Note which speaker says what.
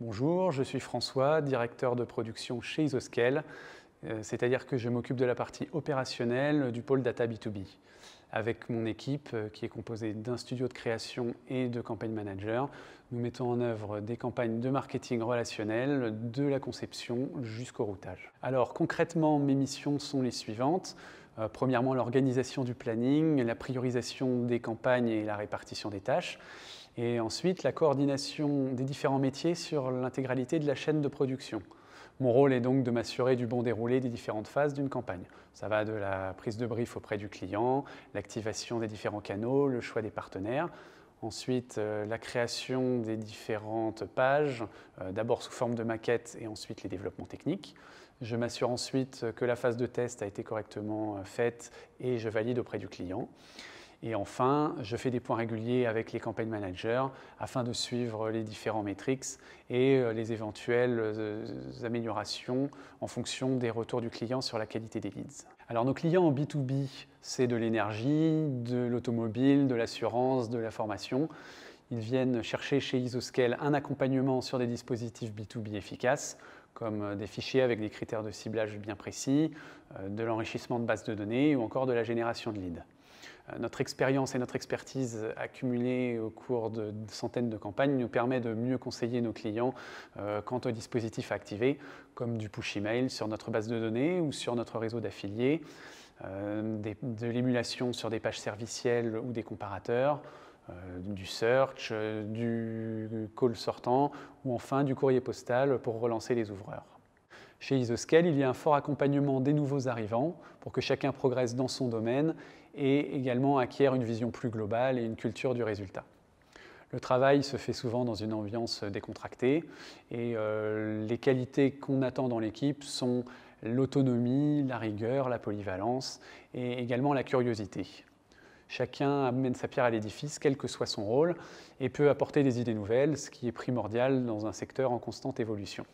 Speaker 1: Bonjour, je suis François, directeur de production chez Isoscale, euh, c'est-à-dire que je m'occupe de la partie opérationnelle du pôle Data B2B, avec mon équipe euh, qui est composée d'un studio de création et de campagne manager. Nous mettons en œuvre des campagnes de marketing relationnel, de la conception jusqu'au routage. Alors concrètement, mes missions sont les suivantes. Euh, premièrement, l'organisation du planning, la priorisation des campagnes et la répartition des tâches et ensuite la coordination des différents métiers sur l'intégralité de la chaîne de production. Mon rôle est donc de m'assurer du bon déroulé des différentes phases d'une campagne. Ça va de la prise de brief auprès du client, l'activation des différents canaux, le choix des partenaires, ensuite euh, la création des différentes pages, euh, d'abord sous forme de maquette et ensuite les développements techniques. Je m'assure ensuite que la phase de test a été correctement euh, faite et je valide auprès du client. Et enfin, je fais des points réguliers avec les campaign managers afin de suivre les différents métriques et euh, les éventuelles euh, améliorations en fonction des retours du client sur la qualité des leads. Alors nos clients en B2B, c'est de l'énergie, de l'automobile, de l'assurance, de la formation. Ils viennent chercher chez Isoscale un accompagnement sur des dispositifs B2B efficaces comme euh, des fichiers avec des critères de ciblage bien précis, de l'enrichissement de bases de données ou encore de la génération de leads. Euh, notre expérience et notre expertise accumulée au cours de centaines de campagnes nous permet de mieux conseiller nos clients euh, quant aux dispositifs à activer, comme du push email sur notre base de données ou sur notre réseau d'affiliés, euh, de l'émulation sur des pages servicielles ou des comparateurs, du search, du call sortant ou enfin du courrier postal pour relancer les ouvreurs. Chez Isoscale, il y a un fort accompagnement des nouveaux arrivants pour que chacun progresse dans son domaine et également acquiert une vision plus globale et une culture du résultat. Le travail se fait souvent dans une ambiance décontractée et euh, les qualités qu'on attend dans l'équipe sont l'autonomie, la rigueur, la polyvalence et également la curiosité. Chacun amène sa pierre à l'édifice, quel que soit son rôle, et peut apporter des idées nouvelles, ce qui est primordial dans un secteur en constante évolution.